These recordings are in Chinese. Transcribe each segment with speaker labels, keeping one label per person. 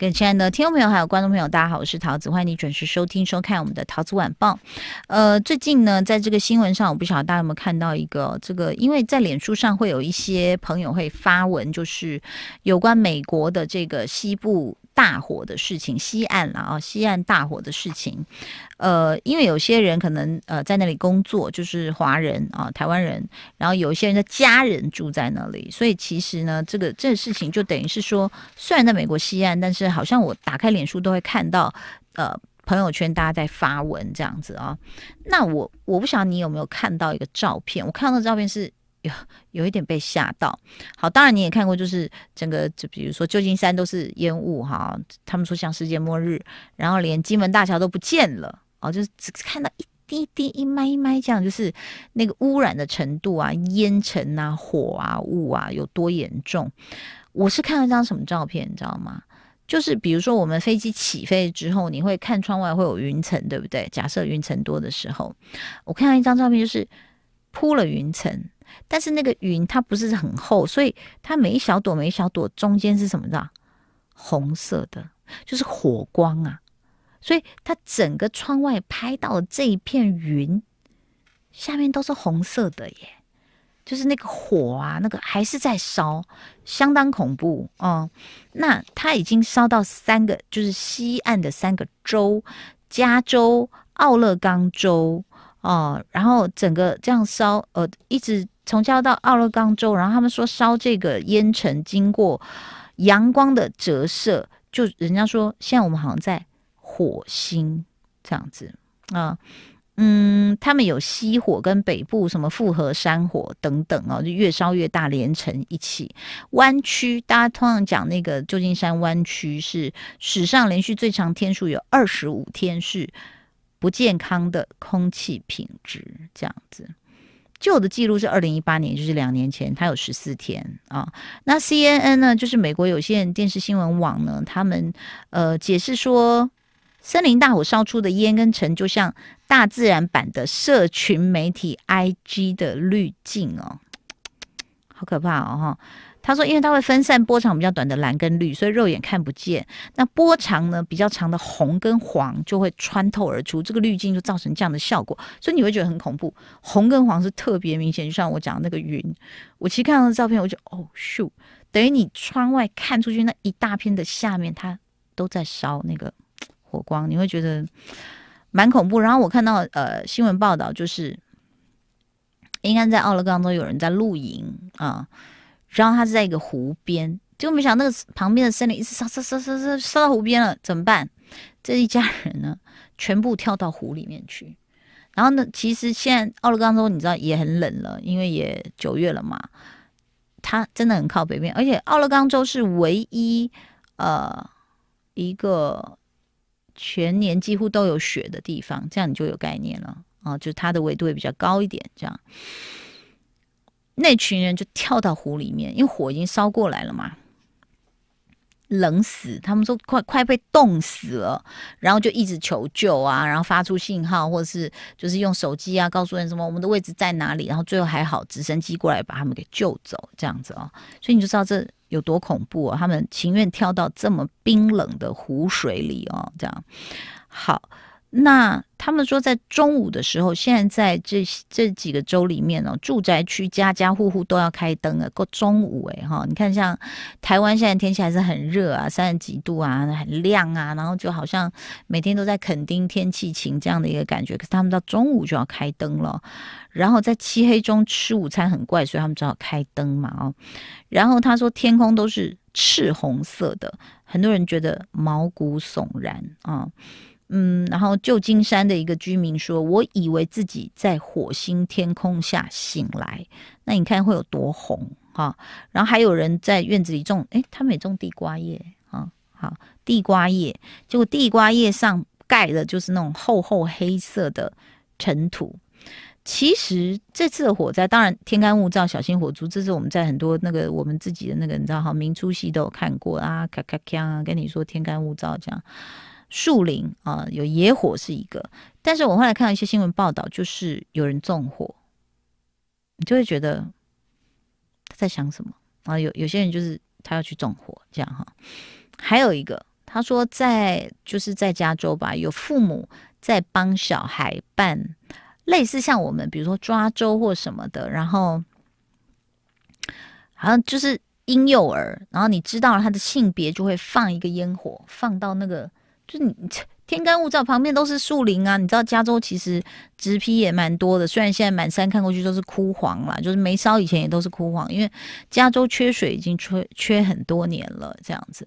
Speaker 1: 各位亲爱的听众朋友，还有观众朋友，大家好，我是桃子，欢迎你准时收听、收看我们的《桃子晚报》。呃，最近呢，在这个新闻上，我不晓得大家有没有看到一个这个，因为在脸书上会有一些朋友会发文，就是有关美国的这个西部。大火的事情，西岸了啊，西岸大火的事情，呃，因为有些人可能呃在那里工作，就是华人啊，台湾人，然后有一些人的家人住在那里，所以其实呢，这个这个事情就等于是说，虽然在美国西岸，但是好像我打开脸书都会看到，呃，朋友圈大家在发文这样子啊，那我我不晓得你有没有看到一个照片，我看到的照片是。有有一点被吓到，好，当然你也看过，就是整个，就比如说旧金山都是烟雾哈，他们说像世界末日，然后连金门大桥都不见了哦，就是只看到一滴滴一麦一麦这样，就是那个污染的程度啊，烟尘啊，火啊，雾啊有多严重？我是看了一张什么照片，你知道吗？就是比如说我们飞机起飞之后，你会看窗外会有云层，对不对？假设云层多的时候，我看到一张照片，就是铺了云层。但是那个云它不是很厚，所以它每一小朵每一小朵中间是什么的？红色的，就是火光啊！所以它整个窗外拍到这一片云，下面都是红色的耶，就是那个火啊，那个还是在烧，相当恐怖哦。那它已经烧到三个，就是西岸的三个州：加州、奥勒冈州。哦，然后整个这样烧，呃，一直从加到奥勒冈州，然后他们说烧这个烟尘经过阳光的折射，就人家说现在我们好像在火星这样子啊，嗯，他们有西火跟北部什么复合山火等等哦，就越烧越大，连成一起。弯曲，大家通常讲那个旧金山弯曲是史上连续最长天数有二十五天是。不健康的空气品质，这样子，旧的记录是二零一八年，就是两年前，它有十四天啊。那 C N N 呢，就是美国有线电视新闻网呢，他们呃解释说，森林大火烧出的烟跟尘，就像大自然版的社群媒体 I G 的滤镜哦，好可怕哦哈。他说：“因为它会分散波长比较短的蓝跟绿，所以肉眼看不见。那波长呢比较长的红跟黄就会穿透而出，这个滤镜就造成这样的效果。所以你会觉得很恐怖。红跟黄是特别明显，就像我讲那个云。我其实看到的照片，我就哦咻，等于你窗外看出去那一大片的下面，它都在烧那个火光，你会觉得蛮恐怖。然后我看到呃新闻报道，就是应该在奥勒冈州有人在露营啊。”然后他是在一个湖边，结果没想到那个旁边的森林一直烧烧烧烧烧烧到湖边了，怎么办？这一家人呢，全部跳到湖里面去。然后呢，其实现在奥勒冈州你知道也很冷了，因为也九月了嘛。它真的很靠北边，而且奥勒冈州是唯一呃一个全年几乎都有雪的地方，这样你就有概念了啊，就是它的纬度会比较高一点，这样。那群人就跳到湖里面，因为火已经烧过来了嘛，冷死，他们说快快被冻死了，然后就一直求救啊，然后发出信号，或者是就是用手机啊，告诉人什么我们的位置在哪里，然后最后还好直升机过来把他们给救走，这样子哦，所以你就知道这有多恐怖哦，他们情愿跳到这么冰冷的湖水里哦，这样好。那他们说，在中午的时候，现在这这几个州里面哦，住宅区家家户户都要开灯了。过中午哎哈，你看像台湾现在天气还是很热啊，三十几度啊，很亮啊，然后就好像每天都在肯定天气晴这样的一个感觉。可是他们到中午就要开灯了，然后在漆黑中吃午餐很怪，所以他们只好开灯嘛哦。然后他说，天空都是赤红色的，很多人觉得毛骨悚然啊。嗯，然后旧金山的一个居民说：“我以为自己在火星天空下醒来，那你看会有多红哈？”然后还有人在院子里种，诶，他们也种地瓜叶啊，好地瓜叶，结果地瓜叶上盖的就是那种厚厚黑色的尘土。其实这次的火灾，当然天干物燥，小心火烛。这是我们在很多那个我们自己的那个你知道哈，明初戏都有看过啊，咔咔锵啊，跟你说天干物燥这样。树林啊，有野火是一个，但是我后来看到一些新闻报道，就是有人纵火，你就会觉得他在想什么啊？有有些人就是他要去纵火，这样哈。还有一个，他说在就是在加州吧，有父母在帮小孩办类似像我们比如说抓周或什么的，然后好像就是婴幼儿，然后你知道了他的性别，就会放一个烟火放到那个。就你天干物燥，旁边都是树林啊。你知道加州其实植皮也蛮多的，虽然现在满山看过去都是枯黄啦，就是没烧以前也都是枯黄，因为加州缺水已经缺缺很多年了，这样子。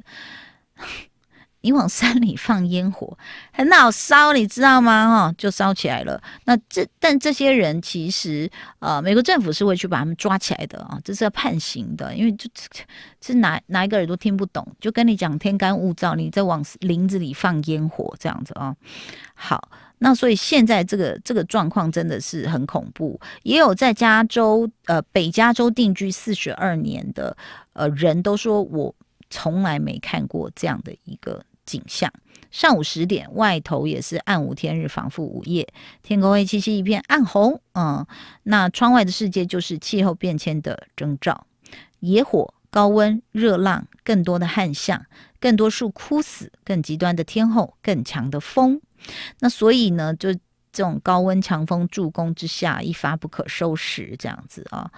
Speaker 1: 你往山里放烟火，很好烧，你知道吗？哈，就烧起来了。那这但这些人其实，呃，美国政府是会去把他们抓起来的啊，这是要判刑的。因为就这，这哪哪一个耳朵听不懂？就跟你讲天干物燥，你在往林子里放烟火这样子啊。好，那所以现在这个这个状况真的是很恐怖。也有在加州，呃，北加州定居四十二年的，呃，人都说我从来没看过这样的一个。景象。上午十点，外头也是暗无天日，仿佛午夜，天空黑漆漆一片暗红。嗯，那窗外的世界就是气候变迁的征兆：野火、高温、热浪、更多的旱象、更多树枯死、更极端的天后、更强的风。那所以呢，就这种高温强风助攻之下，一发不可收拾，这样子啊。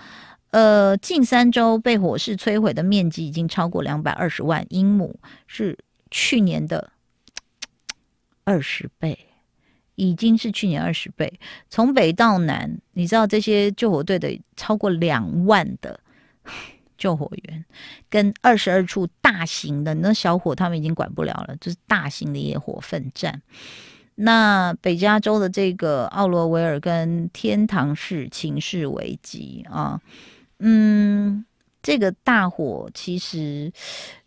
Speaker 1: 呃，近三周被火势摧毁的面积已经超过两百二十万英亩，是。去年的 二十倍，已经是去年二十倍。从北到南，你知道这些救火队的超过两万的 救火员，跟二十二处大型的那小火，他们已经管不了了，就是大型的野火奋战。那北加州的这个奥罗维尔跟天堂市情势危机啊，嗯，这个大火其实。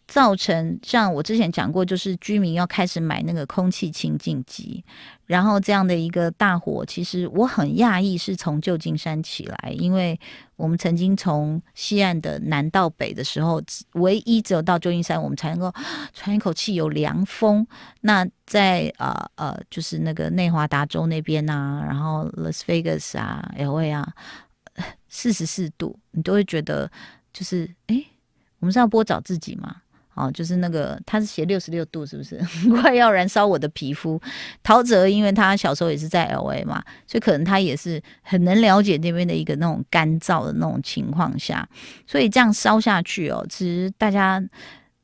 Speaker 1: 造成像我之前讲过，就是居民要开始买那个空气清净机，然后这样的一个大火，其实我很讶异是从旧金山起来，因为我们曾经从西岸的南到北的时候，唯一只有到旧金山我们才能够喘一口气有凉风。那在呃呃，就是那个内华达州那边呐，然后 Las Vegas 啊，L A 啊，四十四度，你都会觉得就是哎，我们是要播找自己吗？哦，就是那个，他是写六十六度，是不是 快要燃烧我的皮肤？陶喆，因为他小时候也是在 L A 嘛，所以可能他也是很能了解那边的一个那种干燥的那种情况下，所以这样烧下去哦。其实大家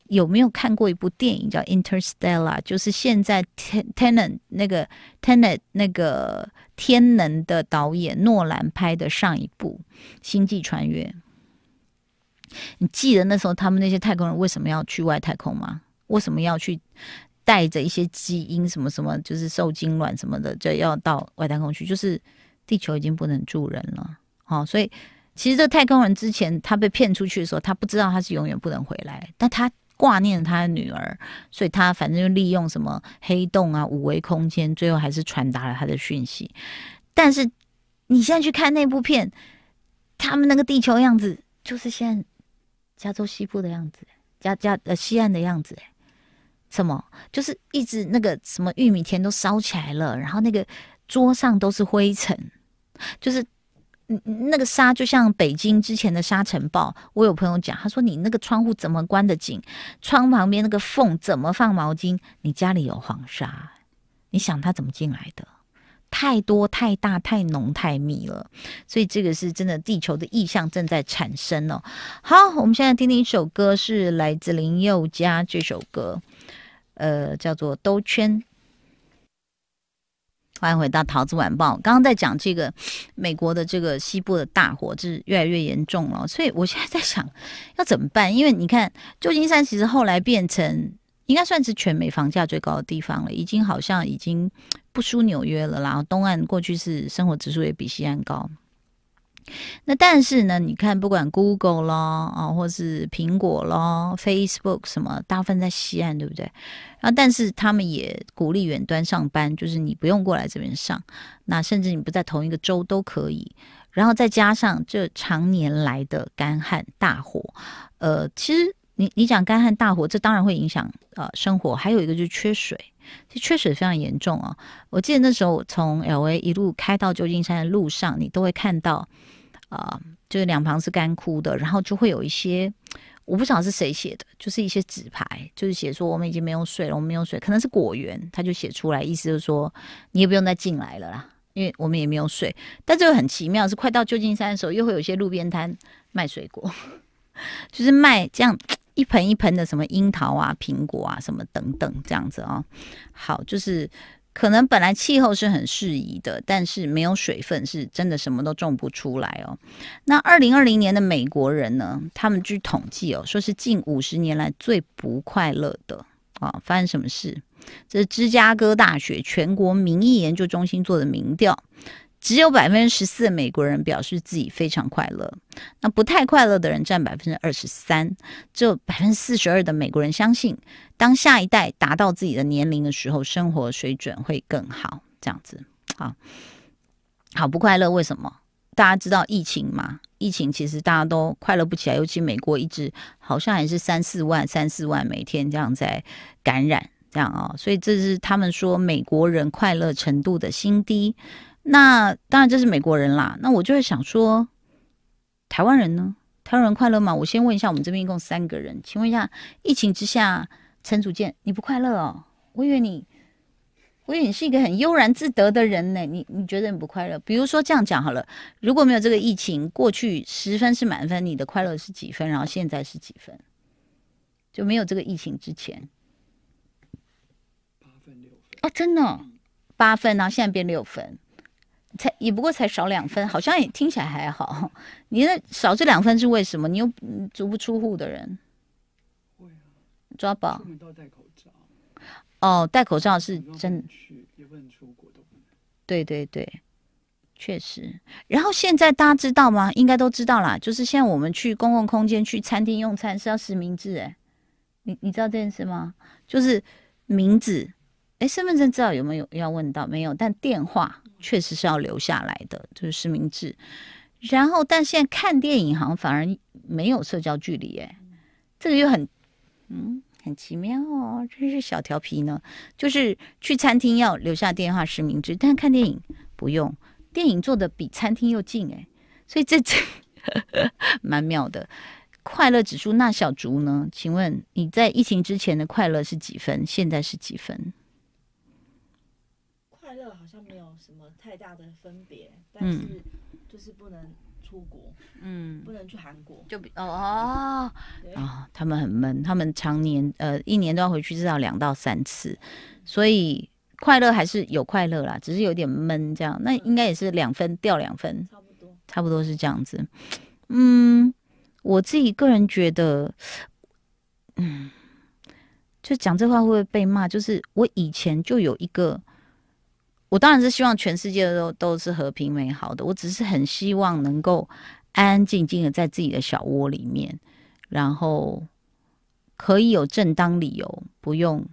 Speaker 1: 有没有看过一部电影叫《Interstellar》，就是现在 Ten Tenen 那个 Tenet 那个天能的导演诺兰拍的上一部《星际穿越》。你记得那时候他们那些太空人为什么要去外太空吗？为什么要去带着一些基因什么什么，就是受精卵什么的，就要到外太空去？就是地球已经不能住人了，哦，所以其实这太空人之前他被骗出去的时候，他不知道他是永远不能回来，但他挂念他的女儿，所以他反正就利用什么黑洞啊、五维空间，最后还是传达了他的讯息。但是你现在去看那部片，他们那个地球样子就是现。加州西部的样子，加加呃西岸的样子，什么就是一直那个什么玉米田都烧起来了，然后那个桌上都是灰尘，就是那个沙就像北京之前的沙尘暴。我有朋友讲，他说你那个窗户怎么关得紧？窗旁边那个缝怎么放毛巾？你家里有黄沙？你想他怎么进来的？太多、太大、太浓、太密了，所以这个是真的，地球的意象正在产生哦。好，我们现在听听一首歌是来自林宥嘉，这首歌呃叫做《兜圈》。欢迎回到《桃子晚报》。刚刚在讲这个美国的这个西部的大火，这是越来越严重了。所以我现在在想要怎么办，因为你看旧金山其实后来变成应该算是全美房价最高的地方了，已经好像已经。不输纽约了然后东岸过去是生活指数也比西岸高。那但是呢，你看不管 Google 啦啊，或是苹果啦、Facebook 什么，大部分在西岸，对不对？然后但是他们也鼓励远端上班，就是你不用过来这边上，那甚至你不在同一个州都可以。然后再加上这常年来的干旱大火，呃，其实。你你讲干旱大火，这当然会影响呃生活，还有一个就是缺水，其实缺水非常严重啊。我记得那时候从 L A 一路开到旧金山的路上，你都会看到啊，就是两旁是干枯的，然后就会有一些，我不晓得是谁写的，就是一些纸牌，就是写说我们已经没有水了，我们没有水，可能是果园，他就写出来，意思就是说你也不用再进来了啦，因为我们也没有水。但这个很奇妙，是快到旧金山的时候，又会有一些路边摊卖水果，就是卖这样。一盆一盆的什么樱桃啊、苹果啊、什么等等这样子哦，好，就是可能本来气候是很适宜的，但是没有水分，是真的什么都种不出来哦。那二零二零年的美国人呢？他们据统计哦，说是近五十年来最不快乐的啊，发生什么事？这是芝加哥大学全国民意研究中心做的民调。只有百分之十四的美国人表示自己非常快乐，那不太快乐的人占百分之二十三，只有百分之四十二的美国人相信当下一代达到自己的年龄的时候，生活水准会更好。这样子，啊，好不快乐？为什么？大家知道疫情吗？疫情其实大家都快乐不起来，尤其美国一直好像还是三四万、三四万每天这样在感染，这样啊，所以这是他们说美国人快乐程度的新低。那当然这是美国人啦。那我就是想说，台湾人呢？台湾人快乐吗？我先问一下，我们这边一共三个人，请问一下，疫情之下，陈祖建，你不快乐哦？我以为你，我以为你是一个很悠然自得的人呢。你你觉得你不快乐？比如说这样讲好了，如果没有这个疫情，过去十分是满分，你的快乐是几分？然后现在是几分？就没有这个疫情之前，八分六分啊，真的八分，然后现在变六分。才也不过才少两分，好像也听起来还好。你那少这两分是为什么？你又足不出户的人，会啊，抓宝哦，戴口罩是真。对对对，确实。然后现在大家知道吗？应该都知道啦。就是现在我们去公共空间、去餐厅用餐是要实名制。哎，你你知道这件事吗？就是名字，哎，身份证知道有没有？要问到没有？但电话。确实是要留下来的，就是实名制。然后，但现在看电影好像反而没有社交距离，哎，这个又很嗯很奇妙哦，真是小调皮呢。就是去餐厅要留下电话实名制，但看电影不用。电影坐的比餐厅又近，哎，所以这这 蛮妙的。快乐指数那小竹呢？请问你在疫情之前的快乐是几分？现在是几分？太大的分别，但是就是不能出国，嗯，不能去韩国，就比哦哦哦，他们很闷，他们常年呃一年都要回去至少两到三次，所以快乐还是有快乐啦，只是有点闷这样，那应该也是两分掉两分，差不多，差不多是这样子，嗯，我自己个人觉得，嗯，就讲这话会不会被骂？就是我以前就有一个。我当然是希望全世界都都是和平美好的。我只是很希望能够安安静静的在自己的小窝里面，然后可以有正当理由，不用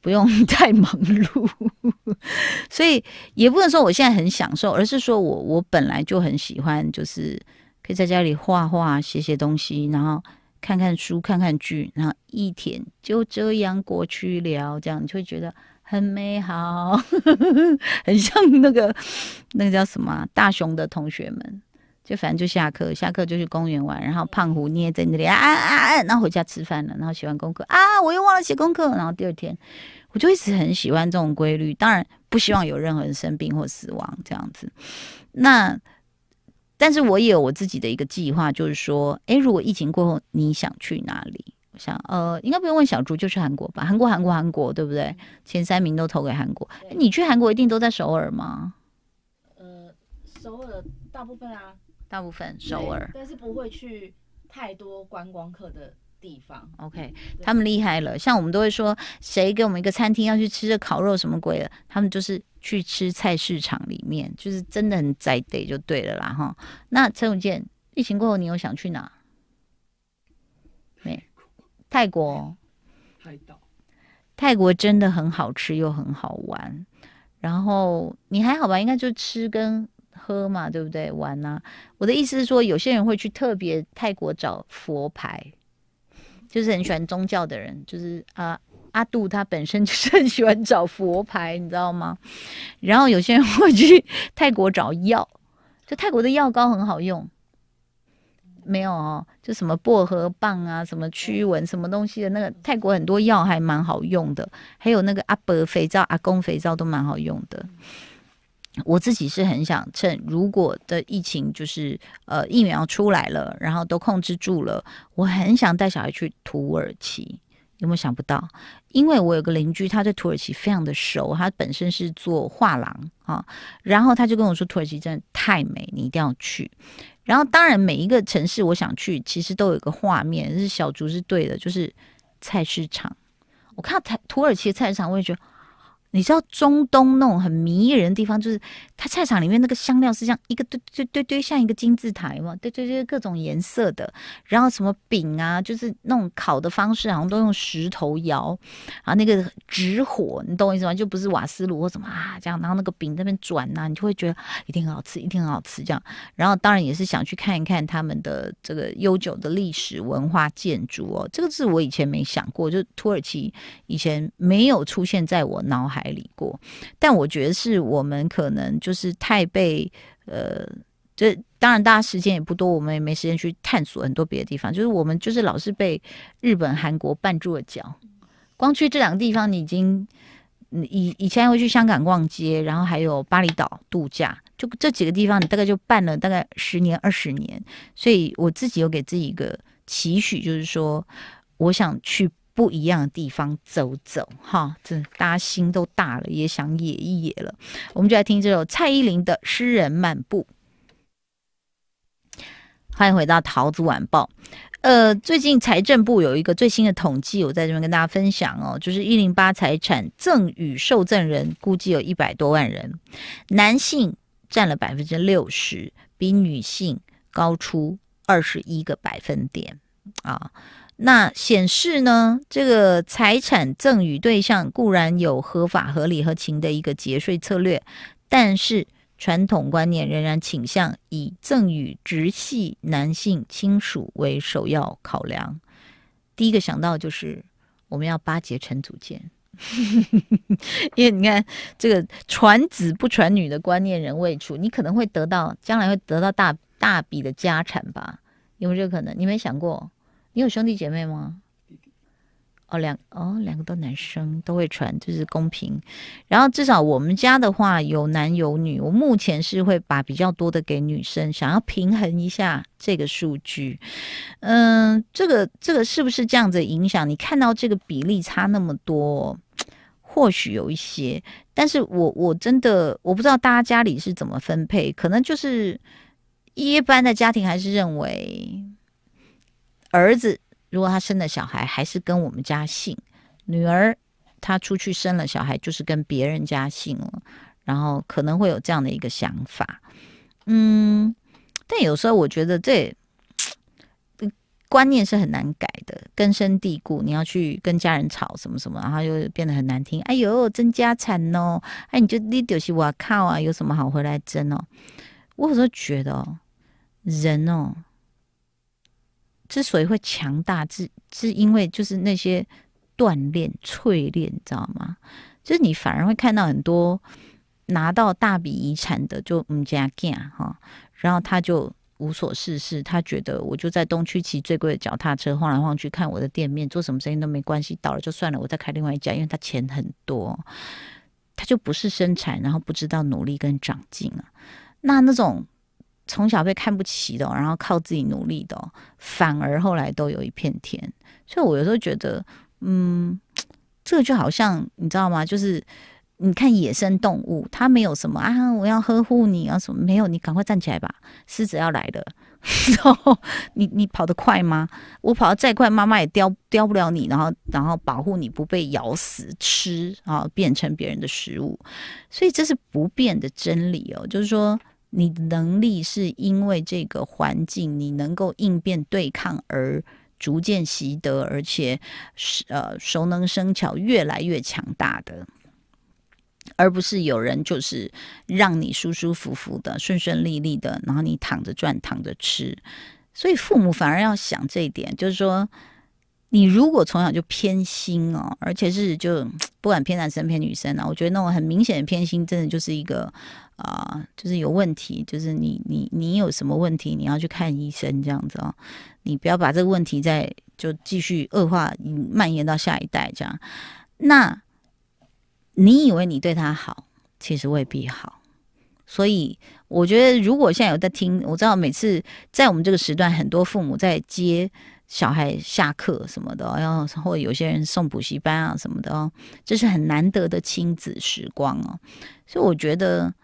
Speaker 1: 不用 太忙碌。所以也不能说我现在很享受，而是说我我本来就很喜欢，就是可以在家里画画、写写东西，然后看看书、看看剧，然后一天就这样过去了，这样你会觉得。很美好，很像那个，那个叫什么？大雄的同学们，就反正就下课，下课就去公园玩，然后胖虎捏在那里啊啊啊，然后回家吃饭了，然后写完功课啊，我又忘了写功课，然后第二天我就一直很喜欢这种规律，当然不希望有任何人生病或死亡这样子。那，但是我也有我自己的一个计划，就是说，哎，如果疫情过后，你想去哪里？想呃，应该不用问小猪，就是韩国吧？韩国，韩国，韩国，对不对？前三名都投给韩国。你去韩国一定都在首尔吗？呃，首尔大部分啊，大部分首尔，但是不会去太多观光客的地方。OK，他们厉害了，像我们都会说，谁给我们一个餐厅要去吃这烤肉什么鬼的，他们就是去吃菜市场里面，就是真的很在地就对了啦哈。那陈永健，疫情过后你有想去哪？泰国，泰岛，泰国真的很好吃又很好玩。然后你还好吧？应该就吃跟喝嘛，对不对？玩呐。我的意思是说，有些人会去特别泰国找佛牌，就是很喜欢宗教的人，就是啊，阿杜他本身就是很喜欢找佛牌，你知道吗？然后有些人会去泰国找药，就泰国的药膏很好用。没有哦，就什么薄荷棒啊，什么驱蚊什么东西的那个泰国很多药还蛮好用的，还有那个阿伯肥皂、阿公肥皂都蛮好用的。我自己是很想趁如果的疫情就是呃疫苗出来了，然后都控制住了，我很想带小孩去土耳其。根本想不到，因为我有个邻居，他对土耳其非常的熟，他本身是做画廊啊，然后他就跟我说，土耳其真的太美，你一定要去。然后当然每一个城市我想去，其实都有一个画面，是小竹是对的，就是菜市场。我看台土耳其菜市场，我也觉得。你知道中东那种很迷人的地方，就是它菜场里面那个香料是像一个堆堆堆堆像一个金字塔嘛，堆堆堆各种颜色的。然后什么饼啊，就是那种烤的方式，好像都用石头窑，啊那个直火，你懂我意思吗？就不是瓦斯炉或什么啊这样。然后那个饼在那边转呐，你就会觉得一定很好吃，一定很好吃这样。然后当然也是想去看一看他们的这个悠久的历史文化建筑哦，这个是我以前没想过，就土耳其以前没有出现在我脑海。代理过，但我觉得是我们可能就是太被呃，这当然大家时间也不多，我们也没时间去探索很多别的地方。就是我们就是老是被日本、韩国绊住了脚，光去这两个地方，你已经以以前会去香港逛街，然后还有巴厘岛度假，就这几个地方，你大概就办了大概十年、二十年。所以我自己有给自己一个期许，就是说我想去。不一样的地方走走哈，这大家心都大了，也想野一野了。我们就来听这首蔡依林的《诗人漫步》。欢迎回到《桃子晚报》。呃，最近财政部有一个最新的统计，我在这边跟大家分享哦，就是一零八财产赠与受赠人估计有一百多万人，男性占了百分之六十，比女性高出二十一个百分点啊。那显示呢，这个财产赠与对象固然有合法、合理、合情的一个节税策略，但是传统观念仍然倾向以赠与直系男性亲属为首要考量。第一个想到就是我们要巴结陈祖建，因为你看这个传子不传女的观念仍未处，你可能会得到将来会得到大大笔的家产吧？有没有这可能？你没想过？你有兄弟姐妹吗？哦，两哦，两个都男生，都会传，就是公平。然后至少我们家的话有男有女，我目前是会把比较多的给女生，想要平衡一下这个数据。嗯，这个这个是不是这样子影响？你看到这个比例差那么多，或许有一些，但是我我真的我不知道大家家里是怎么分配，可能就是一般的家庭还是认为。儿子如果他生了小孩还是跟我们家姓，女儿他出去生了小孩就是跟别人家姓了，然后可能会有这样的一个想法，嗯，但有时候我觉得这 观念是很难改的，根深蒂固。你要去跟家人吵什么什么，然后又变得很难听。哎呦，争家产哦，哎，你就你丢是我靠啊，有什么好回来争哦？我有时候觉得，哦，人哦。之所以会强大，是是因为就是那些锻炼、淬炼，你知道吗？就是你反而会看到很多拿到大笔遗产的，就我们家哈，然后他就无所事事，他觉得我就在东区骑最贵的脚踏车晃来晃去，看我的店面，做什么生意都没关系，倒了就算了，我再开另外一家，因为他钱很多，他就不是生产，然后不知道努力跟长进啊，那那种。从小被看不起的，然后靠自己努力的，反而后来都有一片天。所以我有时候觉得，嗯，这个就好像你知道吗？就是你看野生动物，它没有什么啊，我要呵护你啊什么？没有，你赶快站起来吧，狮子要来了。然后你你跑得快吗？我跑得再快，妈妈也叼叼不了你。然后然后保护你不被咬死吃啊，变成别人的食物。所以这是不变的真理哦，就是说。你能力是因为这个环境，你能够应变对抗而逐渐习得，而且是呃熟能生巧，越来越强大的，而不是有人就是让你舒舒服服的、顺顺利利的，然后你躺着赚、躺着吃。所以父母反而要想这一点，就是说，你如果从小就偏心哦，而且是就 不管偏男生偏女生啊，我觉得那种很明显的偏心，真的就是一个。啊，就是有问题，就是你你你有什么问题，你要去看医生这样子哦。你不要把这个问题再就继续恶化，蔓延到下一代这样。那你以为你对他好，其实未必好。所以我觉得，如果现在有在听，我知道每次在我们这个时段，很多父母在接小孩下课什么的，然后或有些人送补习班啊什么的哦，这是很难得的亲子时光哦。所以我觉得。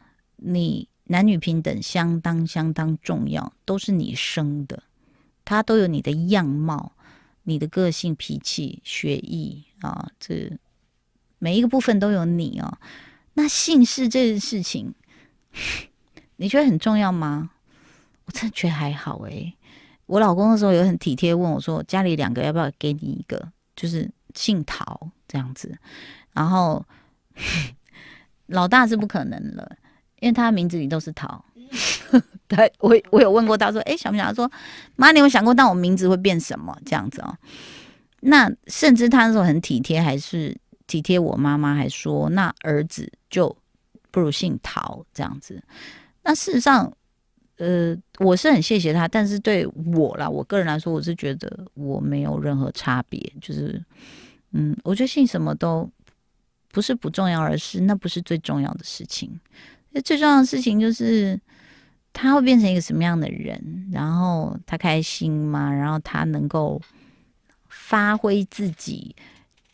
Speaker 1: 你男女平等相当相当重要，都是你生的，他都有你的样貌、你的个性、脾气、学艺啊，这每一个部分都有你哦。那姓氏这件事情，你觉得很重要吗？我真的觉得还好诶。我老公的时候有很体贴问我说：“家里两个要不要给你一个，就是姓陶这样子？”然后 老大是不可能了。因为他名字里都是桃。他 我我有问过他说，哎想不想？他说妈，你有想过，但我名字会变什么这样子哦？那甚至他那时候很体贴，还是体贴我妈妈，还说那儿子就不如姓陶这样子。那事实上，呃，我是很谢谢他，但是对我啦，我个人来说，我是觉得我没有任何差别，就是嗯，我觉得姓什么都不是不重要，而是那不是最重要的事情。最重要的事情就是，他会变成一个什么样的人？然后他开心吗？然后他能够发挥自己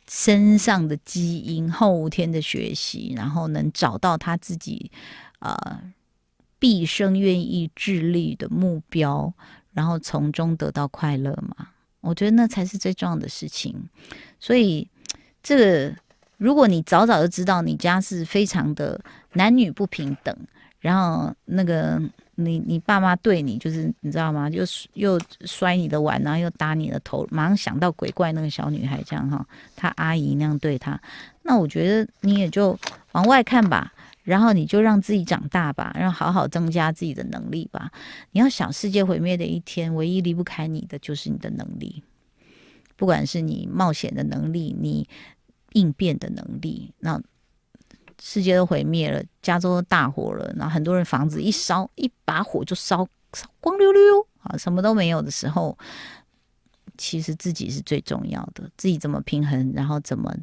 Speaker 1: 身上的基因、后天的学习，然后能找到他自己呃毕生愿意致力的目标，然后从中得到快乐吗？我觉得那才是最重要的事情。所以这个。如果你早早就知道你家是非常的男女不平等，然后那个你你爸妈对你就是你知道吗？又又摔你的碗，然后又打你的头，马上想到鬼怪那个小女孩这样哈，她阿姨那样对她，那我觉得你也就往外看吧，然后你就让自己长大吧，让好好增加自己的能力吧。你要想世界毁灭的一天，唯一离不开你的就是你的能力，不管是你冒险的能力，你。应变的能力，那世界都毁灭了，加州大火了，然后很多人房子一烧，一把火就烧烧光溜溜啊，什么都没有的时候，其实自己是最重要的，自己怎么平衡，然后怎么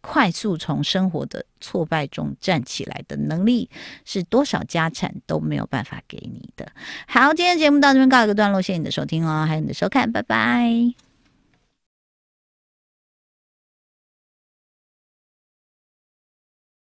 Speaker 1: 快速从生活的挫败中站起来的能力，是多少家产都没有办法给你的。好，今天节目到这边告一个段落，谢谢你的收听哦，还有你的收看，拜拜。